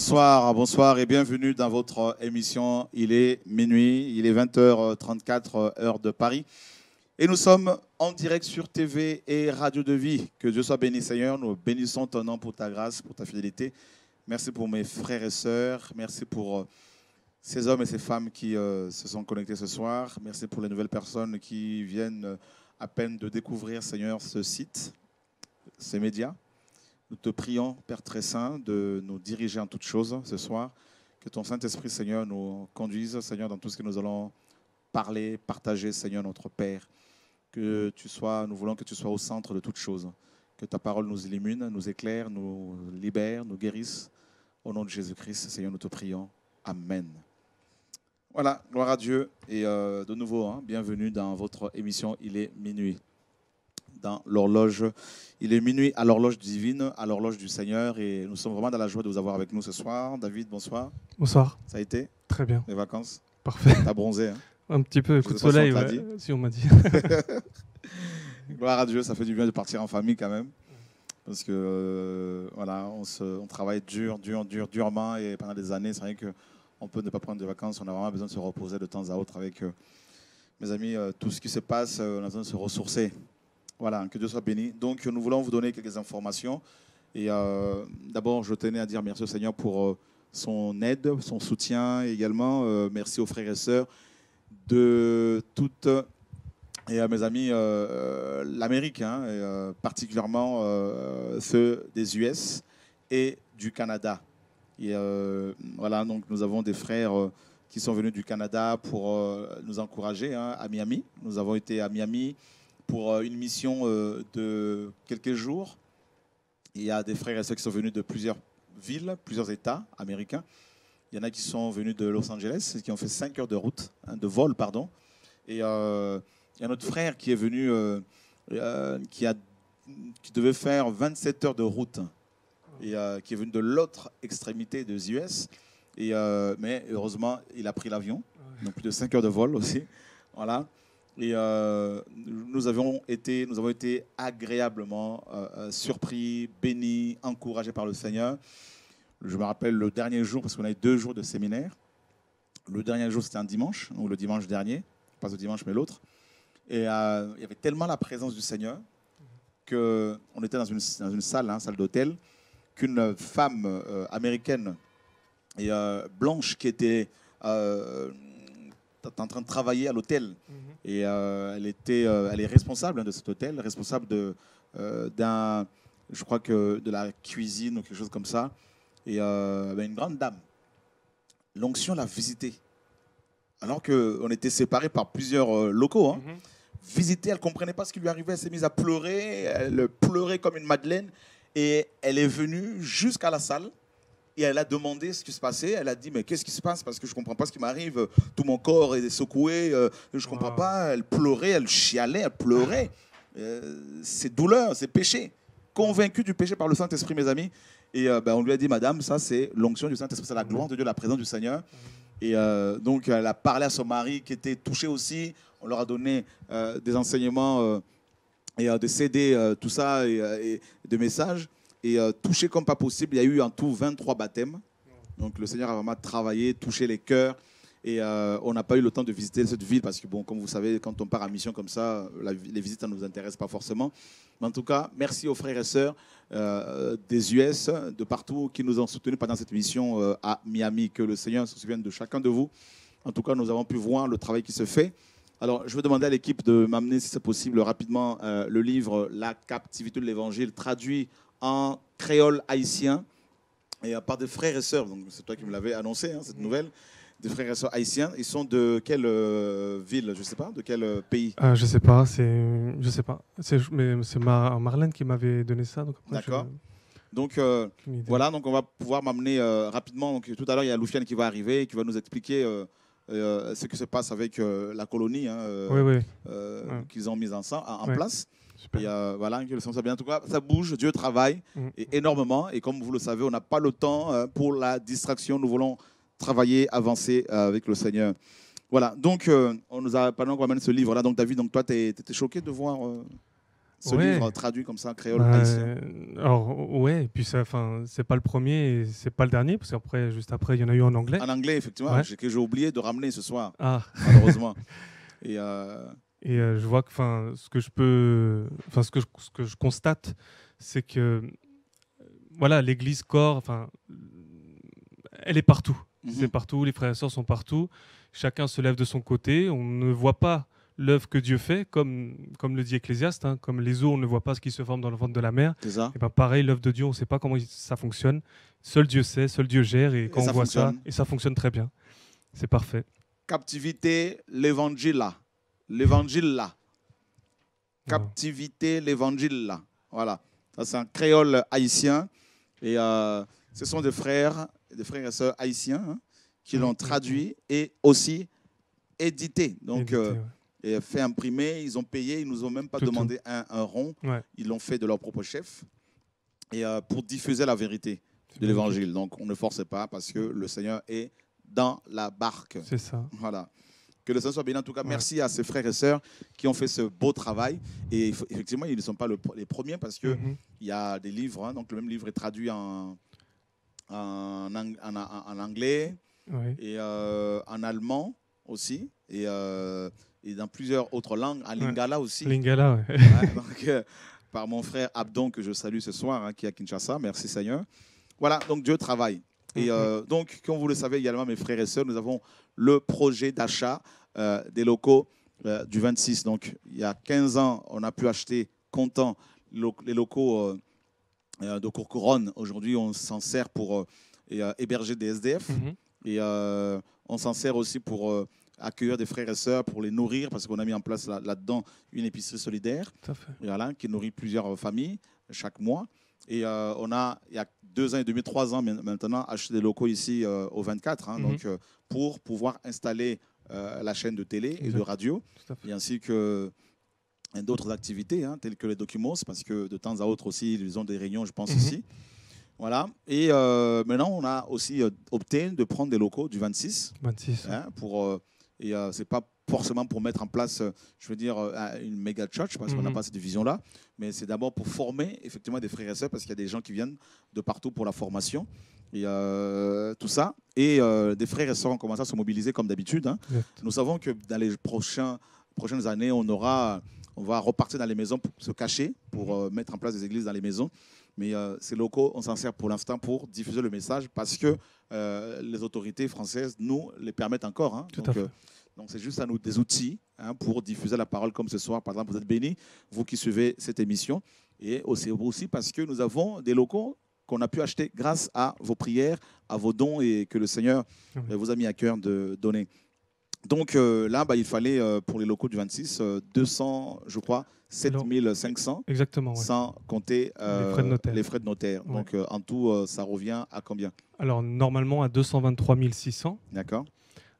Bonsoir, bonsoir et bienvenue dans votre émission. Il est minuit, il est 20h34 heure de Paris. Et nous sommes en direct sur TV et Radio de Vie. Que Dieu soit béni Seigneur, nous bénissons ton nom pour ta grâce, pour ta fidélité. Merci pour mes frères et sœurs, merci pour euh, ces hommes et ces femmes qui euh, se sont connectés ce soir. Merci pour les nouvelles personnes qui viennent euh, à peine de découvrir Seigneur ce site, ces médias. Nous te prions, Père très saint, de nous diriger en toutes choses ce soir. Que ton Saint-Esprit, Seigneur, nous conduise, Seigneur, dans tout ce que nous allons parler, partager, Seigneur, notre Père. Que tu sois, nous voulons que tu sois au centre de toutes choses. Que ta parole nous illumine, nous éclaire, nous libère, nous guérisse. Au nom de Jésus-Christ, Seigneur, nous te prions. Amen. Voilà, gloire à Dieu et euh, de nouveau, hein, bienvenue dans votre émission Il est minuit dans l'horloge. Il est minuit à l'horloge divine, à l'horloge du Seigneur, et nous sommes vraiment dans la joie de vous avoir avec nous ce soir. David, bonsoir. Bonsoir. Ça a été Très bien. Les vacances Parfait. T'as bronzé hein? Un petit peu, coup de soleil, si on m'a dit. Gloire à Dieu, ça fait du bien de partir en famille quand même. Parce que euh, voilà, on, on, travaille dur, dur, dur, durement, et pendant des années, c'est vrai qu'on peut ne pas prendre de vacances, on a vraiment besoin de se reposer de temps à autre avec, euh, mes amis, euh, tout ce qui se passe, on a besoin de se ressourcer. Voilà, que Dieu soit béni. Donc, nous voulons vous donner quelques informations. Et euh, d'abord, je tenais à dire merci au Seigneur pour euh, son aide, son soutien également. Euh, merci aux frères et sœurs de toutes et à mes amis l'Amérique, hein, particulièrement ceux des US et du Canada. Et voilà, donc nous avons des frères qui sont venus du Canada pour nous encourager hein, à Miami. Nous avons été à Miami pour euh, une mission euh, de quelques jours. Il y a des frères et sœurs qui sont venus de plusieurs villes, plusieurs États américains. Il y en a qui sont venus de Los Angeles, qui ont fait 5 heures de route, hein, de vol, pardon. Et euh, il y a notre frère qui est venu, qui, a, qui devait faire 27 heures de route, et qui est venu de l'autre extrémité des US. Et, mais heureusement, il a pris l'avion, donc plus de 5 heures de vol aussi. Voilà. Et euh, nous, avons été, nous avons été agréablement euh, euh, surpris, bénis, encouragés par le Seigneur. Je me rappelle le dernier jour, parce qu'on avait deux jours de séminaire. Le dernier jour, c'était un dimanche, ou le dimanche dernier, pas le dimanche, mais l'autre. Et il y avait tellement la présence du Seigneur qu'on était dans une, une salle, hein, salle d'hôtel, qu'une femme américaine et blanche qui était en train de travailler à l'hôtel. Mhm. Et euh, elle, était, euh, elle est responsable hein, de cet hôtel, responsable de, euh, d'un, je crois que de la cuisine ou quelque chose comme ça. Et ben, une grande dame. L'onction l'a visitée. Alors qu'on était séparés par plusieurs locaux. Hein. Mhm. elle ne comprenait pas ce qui lui arrivait. Elle s'est mise à pleurer. Elle pleurait comme une madeleine. Et elle est venue jusqu'à la salle et elle a demandé ce qui se passait. Elle a dit mais qu'est-ce qui se passe parce que je comprends pas ce qui m'arrive. Tout mon corps est secoué. Je euh, je comprends pas. Elle pleurait, elle chialait, elle pleurait. Euh, c'est douleur, c'est péché. Convaincu du péché par le Saint-Esprit, mes amis. Et euh, ben, on lui a dit, Madame, ça c'est l'onction du Saint-Esprit, c'est la gloire de Dieu, la présence du Seigneur. Et euh, donc, elle a parlé à son mari qui était touché aussi. On leur a donné des enseignements et des CD, tout ça, et, des messages. Et euh, touché comme pas possible, il y a eu en tout 23 baptêmes. Donc le Seigneur a vraiment travaillé, touché les cœurs. Et euh, on n'a pas eu le temps de visiter cette ville parce que, bon, comme vous savez, quand on part en mission comme ça, les visites ne nous intéressent pas forcément. Mais en tout cas, merci aux frères et sœurs euh, des US, de partout, qui nous ont soutenus pendant cette mission à Miami. Que le Seigneur se souvienne de chacun de vous. En tout cas, nous avons pu voir le travail qui se fait. Alors, je vais demander à l'équipe de m'amener, si c'est possible, rapidement le livre La captivité de l'Évangile, traduit en créole haïtien et à euh, part des frères et sœurs. Donc c'est toi qui me l'avais annoncé hein, cette mm. nouvelle. Des frères et sœurs haïtiens. Ils sont de quelle euh, ville Je sais pas. De quel euh, pays Je sais pas. C'est je sais pas. C'est mais c'est Marlène qui m'avait donné ça. Donc, donc voilà, donc on va pouvoir m'amener rapidement. Donc, tout à l'heure, il y a Loufiane qui va arriver, qui va nous expliquer ce que se passe avec la colonie hein, qu'ils ont mise en, place. Euh, voilà, que le sens ça bien. En tout cas, ça bouge, Dieu travaille mm. énormément. Et comme vous le savez, on n'a pas le temps euh, pour la distraction. Nous voulons travailler, avancer euh, avec le Seigneur. Voilà, donc on nous a parlé qu'on ce livre là. Donc David, donc toi, tu étais choqué de voir ce livre traduit comme ça en créole Alors ouais, et puis enfin, c'est pas le premier, c'est pas le dernier, parce qu'après, juste après, il y en a eu en anglais. En anglais, effectivement, que j'ai oublié de ramener ce soir, ah. malheureusement. et et euh, je vois que, enfin, ce que je peux, enfin, ce que je, ce que je constate, c'est que, euh, voilà, l'Église corps, enfin, elle est partout. Mhm. C'est partout. Les frères et sœurs sont partout. Chacun se lève de son côté. On ne voit pas l'œuvre que Dieu fait, comme, comme le dit Ecclésiaste, hein, comme les eaux, on ne voit pas ce qui se forme dans le ventre de la mer. Eh ben, pareil, l'œuvre de Dieu, on ne sait pas comment ça fonctionne. Seul Dieu sait, seul Dieu gère, et quand on voit ça, et ça fonctionne très bien. C'est parfait. Captivité, l'évangile l'évangile là. Oh. Captivité, l'évangile là. Voilà. Ça, c'est un créole haïtien. Et euh, ce sont des frères, des frères et sœurs haïtiens hein, qui ah, l'ont traduit et aussi édité. Donc, euh, et fait imprimer. Ils ont payé. Ils nous ont même pas demandé Un, rond. Ils l'ont fait de leur propre chef. Et euh, pour diffuser la vérité de l'évangile. Donc, on ne force pas parce que le Seigneur est dans la barque. C'est ça. Voilà. Que le Seigneur soit bien En tout cas, merci à ces frères et sœurs qui ont fait ce beau travail. Et effectivement, ils ne sont pas les premiers parce qu'il mhm. il y a des livres. Hein. donc, le même livre est traduit en, en, anglais et euh, en allemand aussi. Euh, et, dans plusieurs autres langues, à Lingala aussi. Lingala, ouais. Euh, par mon frère Abdon, que je salue ce soir, hein, qui est à Kinshasa. Merci Seigneur. Voilà, donc Dieu travaille. Et mhm. donc, comme vous le savez également, mes frères et sœurs, nous avons le projet d'achat euh, des locaux euh, du 26. Donc, il y a 15 ans, on a pu acheter comptant les locaux euh, de Courcouronne. Aujourd'hui, on s'en sert pour héberger des SDF. Mhm. Et on s'en sert aussi pour accueillir des frères et sœurs, pour les nourrir, parce qu'on a mis en place là-dedans une épicerie solidaire voilà, qui nourrit plusieurs familles chaque mois. Et on a, il y a deux ans et demi, trois ans maintenant, acheté des locaux ici au 24, hein. mhm. donc, pour pouvoir installer euh, la chaîne de télé et de radio, et ainsi que euh, d'autres activités, hein, telles que les documents, parce que de temps à autre aussi, ils ont des réunions, je pense, aussi. Mhm. ici. Voilà. Et euh, maintenant, on a aussi opté de prendre des locaux du 26. 26. Hein, pour, et c'est pas forcément pour mettre en place, euh, je veux dire, euh, une méga church, parce qu'on n'a mhm. pas cette vision-là, mais c'est d'abord pour former effectivement des frères et sœurs, parce qu'il y a des gens qui viennent de partout pour la formation. Et euh, tout ça. Et des frères et sœurs ont commencé à se mobiliser comme d'habitude. Hein. Nous savons que dans les prochaines années, on, aura, on va repartir dans les maisons pour se cacher, pour mhm. mettre en place des églises dans les maisons. Mais ces locaux, on s'en sert pour l'instant pour diffuser le message parce que les autorités françaises nous les permettent encore. Hein. Tout à fait. Donc c'est juste à nous des outils hein, pour diffuser la parole comme ce soir. Par exemple, vous êtes bénis, vous qui suivez cette émission. Et aussi, parce que nous avons des locaux qu'on a pu acheter grâce à vos prières, à vos dons et que le Seigneur euh, vous a mis à cœur de donner. Donc euh, là, bah, il fallait euh, pour les locaux du 26 200, je crois, 7500. Exactement. Sans compter les frais de notaire. Donc en tout, ça revient à combien Alors normalement à 223 600. D'accord.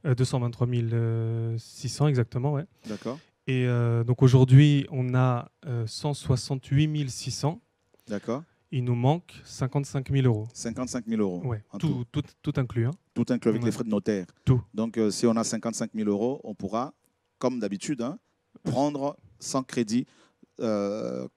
223 euh, 600 exactement, ouais. D'accord. Et euh, donc aujourd'hui, on a 168 euh, 600. D'accord. Il nous manque 55 000 euros. 55 000 euros. Ouais, tout, tout. Tout, inclus. Hein. Tout inclus avec les frais de notaire. Tout. Donc si on a 55 000 euros, on pourra, comme d'habitude, hein, prendre sans crédit,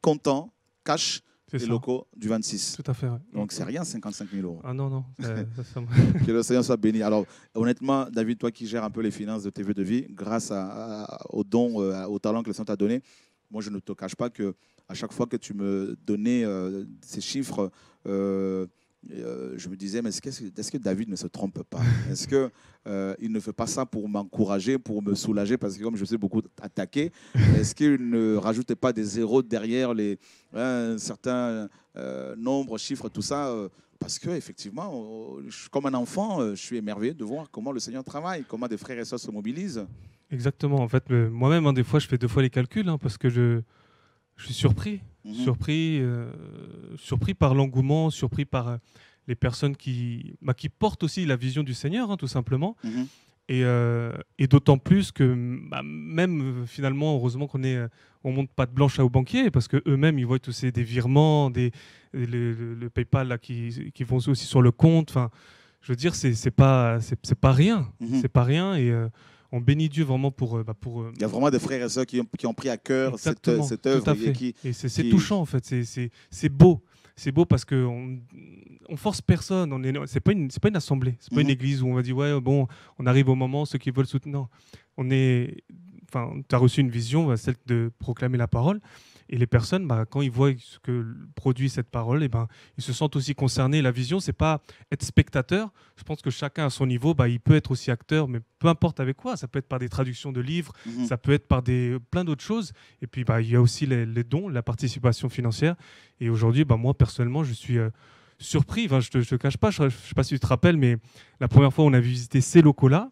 comptant, cash, les locaux du 26. Tout à fait. Donc c'est rien, 55 000 euros. Ah non, non. que le Seigneur soit béni. Alors honnêtement, David, toi qui gères un peu les finances de TV de vie, grâce aux dons, euh, au talent que le Seigneur t'a donné, moi je ne te cache pas que à chaque fois que tu me donnais euh, ces chiffres, euh, euh, je me disais, mais est-ce que, David ne se trompe pas Est-ce qu'il euh, ne fait pas ça pour m'encourager, pour me soulager Parce que comme je suis beaucoup attaqué, est-ce qu'il ne rajoutait pas des zéros derrière les, un hein, certain euh, nombre, chiffres, tout ça parce que effectivement, oh, oh, comme un enfant, je suis émerveillé de voir comment le Seigneur travaille, comment des frères et sœurs se mobilisent. Exactement. En fait, moi-même, hein, des fois, je fais deux fois les calculs hein, parce que je, je suis surpris, mhm. surpris, euh, surpris par l'engouement, surpris par euh, les personnes qui, bah, qui portent aussi la vision du Seigneur, hein, tout simplement. Mhm. Euh, et, d'autant plus que bah, même finalement, heureusement qu'on est, on monte pas de blanche à aux banquiers parce que eux-mêmes ils voient tous ces des virements, des le, PayPal là, qui, qui, vont aussi sur le compte. Enfin, je veux dire, c'est pas c'est pas rien, mhm. c'est pas rien et on bénit Dieu vraiment pour, euh, bah, pour. Euh, Il y a vraiment des frères et sœurs qui ont, qui ont pris à cœur cette, euh, cette, œuvre. Et, c'est, touchant en fait, c'est, beau. C'est beau parce que on, force personne. On est, c'est pas une, c'est pas une assemblée, c'est pas une mhm. église où on va dire ouais bon, on arrive au moment, ceux qui veulent soutenir. on est, enfin, tu as reçu une vision, bah, celle de proclamer la parole, et les personnes, bah, quand ils voient ce que produit cette parole, et eh ben, ils se sentent aussi concernés. La vision, c'est pas être spectateur. Je pense que chacun à son niveau, bah, il peut être aussi acteur, mais peu importe avec quoi. Ça peut être par des traductions de livres, mhm. ça peut être par des, plein d'autres choses. Et puis, bah, il y a aussi les, dons, la participation financière. Et aujourd'hui, bah, moi, personnellement, je suis... Euh, surpris, enfin, je ne te, cache pas, je ne sais pas si tu te rappelles, mais la première fois on a visité ces locaux-là,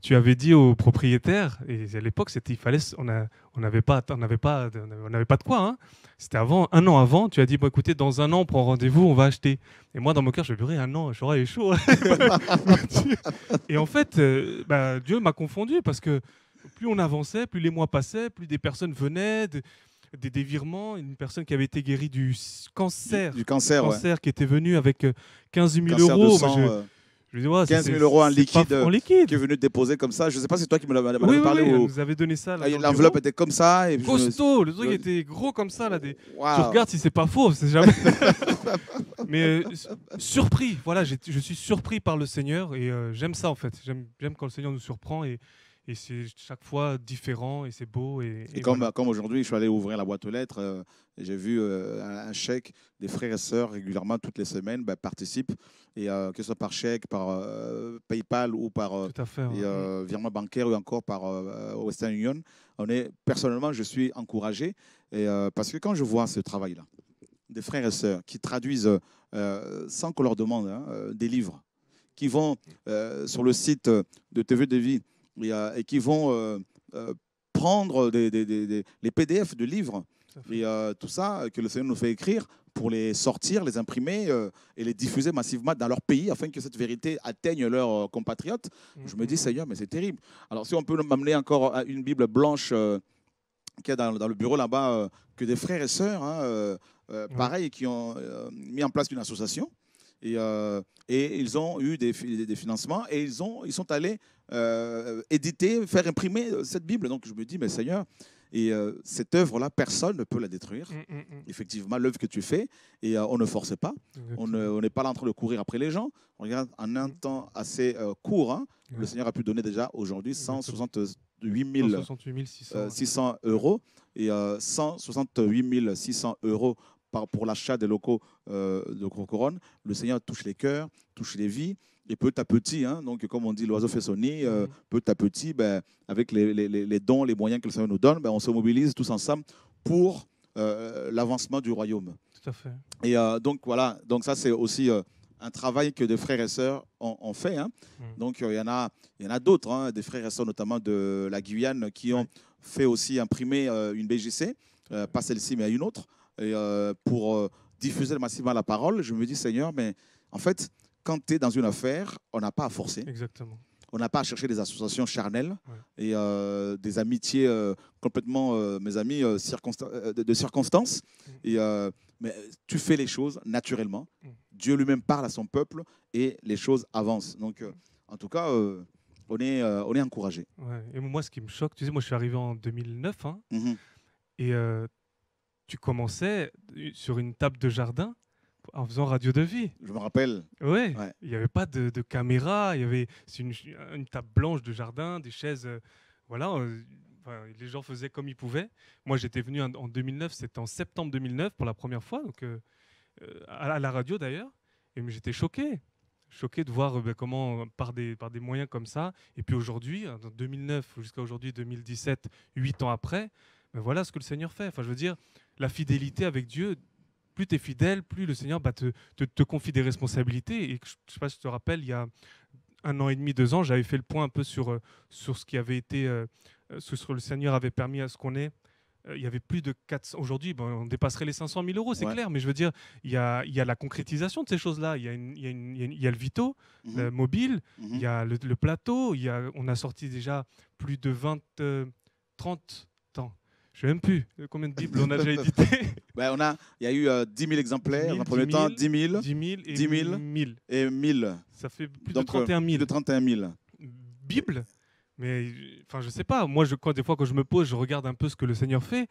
tu avais dit au propriétaire, et à l'époque, c'était, il fallait, on n'avait on pas, pas, on n'avait pas de quoi. Hein. C'était avant, un an avant, tu as dit, bon, écoutez, dans un an, on prend rendez-vous, on va acheter. Et moi, dans mon cœur, je dit, un an, j'aurais chaud. et en fait, euh, bah, Dieu m'a confondu parce que plus on avançait, plus les mois passaient, plus des personnes venaient. des dévirements, une personne qui avait été guérie du cancer, du, cancer, qui était venue avec 15 euh, 000 euros. Euh. Je dis, ouais, 15 000 euros en liquide, en liquide, qui est venu déposer comme ça. Je ne sais pas, si c'est toi qui me l'avais parlé. Oui, ou... vous avez donné ça. Ah, l'enveloppe était comme ça. Et Costaud, le truc était gros comme ça. Là, Tu regardes si c'est pas faux, c'est jamais. Mais euh, surpris, voilà, je suis surpris par le Seigneur et euh, j'aime ça en fait. J'aime quand le Seigneur nous surprend et et c'est chaque fois différent et c'est beau. Et, comme, comme aujourd'hui, je suis allé ouvrir la boîte aux lettres, euh, et j'ai vu euh, un, chèque des frères et sœurs régulièrement toutes les semaines bah, participent, et euh, que ce soit par chèque, par PayPal ou par virement bancaire ou encore par Western Union. On est, personnellement, je suis encouragé et, parce que quand je vois ce travail-là, des frères et sœurs qui traduisent sans qu'on leur demande hein, des livres, qui vont sur le site de TV de et, qui vont euh, euh, prendre des, les PDF de livres tout ça euh, que le Seigneur nous fait écrire pour les sortir, les imprimer et les diffuser massivement dans leur pays afin que cette vérité atteigne leurs compatriotes. Je me dis, mhm. Seigneur, mais c'est terrible. Alors si on peut m'amener encore à une Bible blanche qu'il qui est dans, le bureau là-bas, que des frères et sœurs, hein, pareil, qui ont mis en place une association. Et, euh, et ils ont eu des, financements et ils, ont, ils sont allés euh, éditer, faire imprimer euh, cette Bible. Donc je me dis, mais Seigneur, et cette œuvre-là, personne ne peut la détruire. Mm, mm, mm. Effectivement, l'œuvre que tu fais, et on ne force pas, on n'est pas là en train de courir après les gens. On regarde en un temps assez court, hein, le Seigneur a pu donner déjà aujourd'hui 168 600 euros. Et 168 600 euros pour l'achat des locaux euh, de Coronne, le Seigneur touche les cœurs, touche les vies. Et peu à petit, hein. donc comme on dit, l'oiseau fait son nid, euh, mm-hmm. peu à petit, ben, avec les, les, les, dons, les moyens que le Seigneur nous donne, ben, on se mobilise tous ensemble pour euh, l'avancement du royaume. Tout à fait. Et donc voilà, donc ça c'est aussi un travail que des frères et sœurs ont, fait. Hein. Mm. Donc il y en a, y en a d'autres, hein, des frères et sœurs notamment de la Guyane, qui ont fait aussi imprimer une BGC, pas celle-ci mais une autre, et, euh, pour euh, diffuser massivement la parole, je me dis, Seigneur, mais en fait, quand tu es dans une affaire, on n'a pas à forcer. Exactement. On n'a pas à chercher des associations charnelles et euh, des amitiés complètement, mes amis, de, circonstances. Mm. Et, mais tu fais les choses naturellement. Mm. Dieu lui-même parle à son peuple et les choses avancent. Donc, en tout cas, on est, on est encouragé. Et moi, ce qui me choque, tu sais, moi, je suis arrivé en 2009. Hein, mm-hmm. Et tu commençais sur une table de jardin en faisant radio de vie. Je me rappelle. Oui, il n'y avait pas de, caméra, il y avait une, table blanche de jardin, des chaises. Euh, voilà, euh, les gens faisaient comme ils pouvaient. Moi, j'étais venu en, 2009, c'était en septembre 2009 pour la première fois, donc, euh, à, la radio d'ailleurs, et j'étais choqué. Choqué de voir ben, comment, par des, par des moyens comme ça, et puis aujourd'hui, en hein, 2009 jusqu'à aujourd'hui 2017, huit ans après, ben, voilà ce que le Seigneur fait. Enfin, je veux dire, la fidélité avec Dieu, plus tu es fidèle, plus le Seigneur bah, te, confie des responsabilités. Et je ne sais pas si je te rappelle, il y a un an et demi, deux ans, j'avais fait le point un peu sur, euh, sur ce qui avait été, euh, euh, ce que le Seigneur avait permis à ce qu'on ait. il y avait plus de 400. Aujourd'hui, on dépasserait les 500 000 euros, c'est clair, mais je veux dire, il y a, la concrétisation de ces choses-là. Il, y a le Vito, le mobile, il y a le, plateau, il on a sorti déjà plus de 20, 30, temps, je ne sais même plus combien de Bibles on a déjà édité. Ben, il y a eu 10 euh, 000 exemplaires En premier temps, 10 000, 10 000 et 10 000, Ça fait plus de 31 000. Euh, de Bible Mais enfin, je sais pas. Moi, je, quand, des fois, quand je me pose, je regarde un peu ce que le Seigneur fait.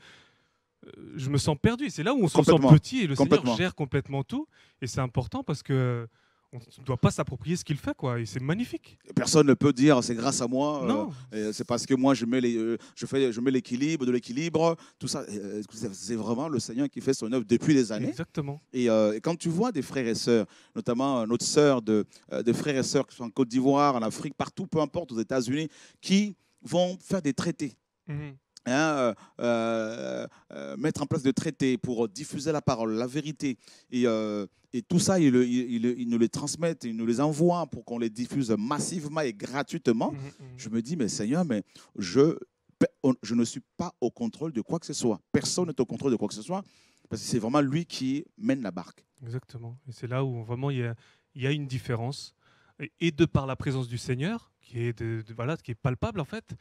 Euh, je me sens perdu. C'est là où on se sent petit et le Seigneur gère complètement tout. Et c'est important parce que on ne doit pas s'approprier ce qu'il fait, quoi. Et c'est magnifique. Personne ne peut dire c'est grâce à moi. Euh, c'est parce que moi je mets les, euh, je fais, je mets l'équilibre, de l'équilibre, tout ça. Euh, c'est vraiment le Seigneur qui fait son œuvre depuis des années. Exactement. Et, quand tu vois des frères et sœurs, notamment notre sœur de, des frères et sœurs qui sont en Côte d'Ivoire, en Afrique, partout, peu importe, aux États-Unis, qui vont faire des traités. Mhm. Hein, euh, euh, euh, mettre en place de traités pour diffuser la parole, la vérité. Et, et tout ça, ils, nous les transmettent, ils nous les envoient pour qu'on les diffuse massivement et gratuitement. Mmh, mmh, mmh. Je me dis, mais Seigneur, mais je, je ne suis pas au contrôle de quoi que ce soit. Personne n'est au contrôle de quoi que ce soit, parce que c'est vraiment lui qui mène la barque. Exactement. Et c'est là où vraiment il y a, une différence. Et, de par la présence du Seigneur, qui est, de, qui est palpable en fait,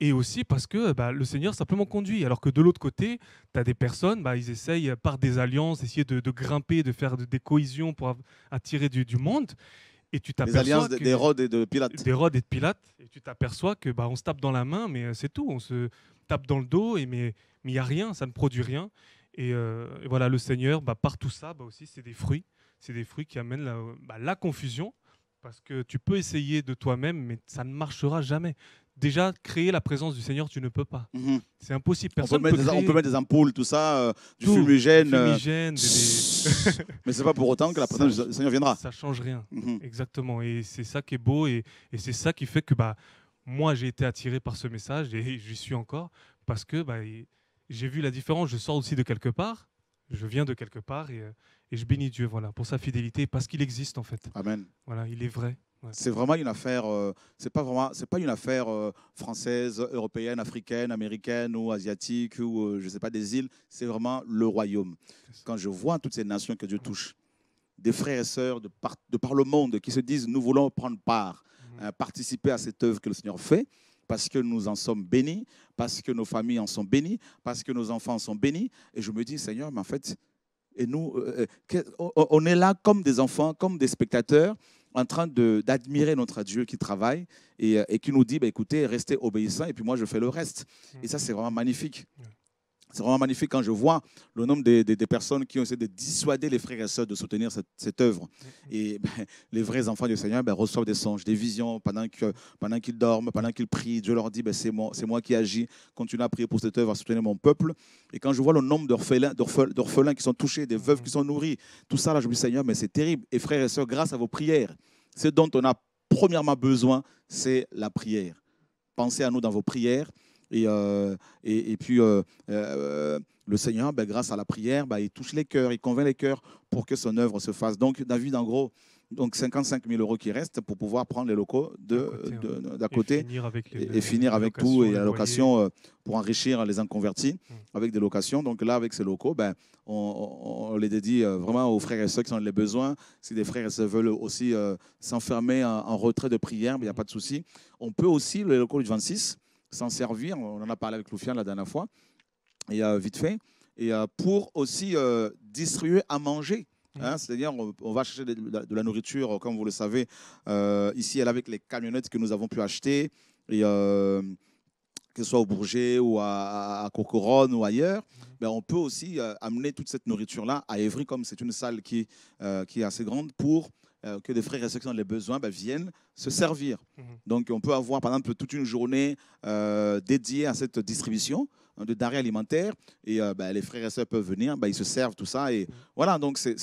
et aussi parce que bah, le Seigneur simplement conduit. Alors que de l'autre côté, tu as des personnes, bah, ils essayent par des alliances, essayer de, grimper, de faire des cohésions pour attirer du, monde. Et tu t'aperçois. Des alliances d'Hérode et de Pilate. D'Hérode et de Pilate. Et tu t'aperçois que bah, on se tape dans la main, mais euh, c'est tout. On se tape dans le dos, et mais il n'y a rien, ça ne produit rien. Et, euh, voilà, le Seigneur, bah, par tout ça, aussi, c'est des fruits. C'est des fruits qui amènent la, la confusion, parce que tu peux essayer de toi-même, mais ça ne marchera jamais déjà créer la présence du Seigneur, tu ne peux pas. Mhm. C'est impossible. Personne on peut, mettre des ampoules, tout ça, euh, du fumigène. Euh, Mais des, Mais c'est pas pour autant que la présence du Seigneur viendra. Ça change rien, mhm. exactement. Et c'est ça qui est beau, et, c'est ça qui fait que bah, moi j'ai été attiré par ce message et j'y suis encore parce que bah, j'ai vu la différence. Je sors aussi de quelque part, je viens de quelque part et, euh, et je bénis Dieu, voilà, pour sa fidélité parce qu'il existe en fait. Amen. Voilà, il est vrai. C'est vraiment une affaire. Euh, c'est pas vraiment. C'est pas une affaire euh, française, européenne, africaine, américaine ou asiatique ou euh, je sais pas des îles. C'est vraiment le royaume. Quand je vois toutes ces nations que Dieu touche, des frères et sœurs de par, de par le monde qui se disent nous voulons prendre part, mhm. participer à cette œuvre que le Seigneur fait, parce que nous en sommes bénis, parce que nos familles en sont bénies, parce que nos enfants en sont bénis. Et je me dis Seigneur, mais en fait, et nous, on est là comme des enfants, comme des spectateurs en train d'admirer notre Dieu qui travaille et, euh, qui nous dit, bah, écoutez, restez obéissants et puis moi je fais le reste. Et ça, c'est vraiment magnifique. C'est vraiment magnifique quand je vois le nombre des, personnes qui ont essayé de dissuader les frères et sœurs de soutenir cette, œuvre. Mm-hmm. Et ben, les vrais enfants du Seigneur ben, reçoivent des songes, des visions pendant qu'ils pendant dorment, pendant qu'ils prient. Dieu leur dit ben, c'est moi, qui agis, continuez à prier pour cette œuvre, à soutenir mon peuple. Et quand je vois le nombre d'orphelins, d'orphelins qui sont touchés, des veuves qui sont nourries, tout ça, là, je me dis Seigneur, mais c'est terrible. Et frères et sœurs, grâce à vos prières, ce dont on a premièrement besoin, c'est la prière. Pensez à nous dans vos prières. Et, euh, et, et, puis, euh, euh, le Seigneur, ben, grâce à la prière, ben, il touche les cœurs, il convainc les cœurs pour que son œuvre se fasse. Donc, David, en gros, donc 55 000 euros qui restent pour pouvoir prendre les locaux d'à côté, de, d'à côté et finir avec, tout et la location pour enrichir les inconvertis hum. avec des locations. Donc là, avec ces locaux, ben, on, les dédie vraiment aux frères et sœurs qui ont les besoins. Si des frères et sœurs veulent aussi s'enfermer en, retrait de prière, ben, il n'y a hum. pas de souci. On peut aussi, les locaux du 26, s'en servir. On en a parlé avec Loufian la dernière fois, et euh, vite fait, et euh, pour aussi euh, distribuer à manger. Mmh. Hein. C'est-à-dire, on va chercher de la nourriture, comme vous le savez, ici, avec les camionnettes que nous avons pu acheter, et, que ce soit au Bourget ou à, à ou ailleurs. Mais mmh. ben, on peut aussi amener toute cette nourriture-là à Évry, comme c'est une salle qui, qui est assez grande, pour euh, que des frères et sœurs qui les besoins ben, viennent se mhm. servir. Mhm. Donc on peut avoir par exemple toute une journée euh, dédiée à cette distribution de denrées alimentaires. Et euh, ben, les frères et sœurs peuvent venir, ben, ils se servent, tout ça. Et voilà, donc c'est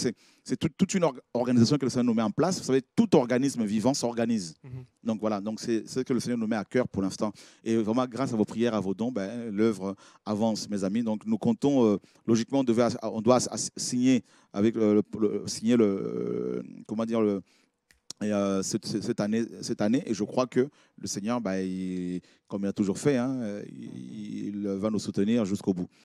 toute une organisation que le Seigneur nous met en place. Vous savez, tout organisme vivant s'organise. Mm-hmm. Donc voilà, donc c'est ce que le Seigneur nous met à cœur pour l'instant. Et vraiment, grâce à vos prières, à vos dons, ben, l'œuvre avance, mes amis. Donc nous comptons, euh, logiquement, on, devait, on doit signer avec le, signer le, euh, comment dire, le et, euh, cette, année, cette année. Et je crois que le Seigneur, bah, comme il a toujours fait, hein, il va nous soutenir jusqu'au bout.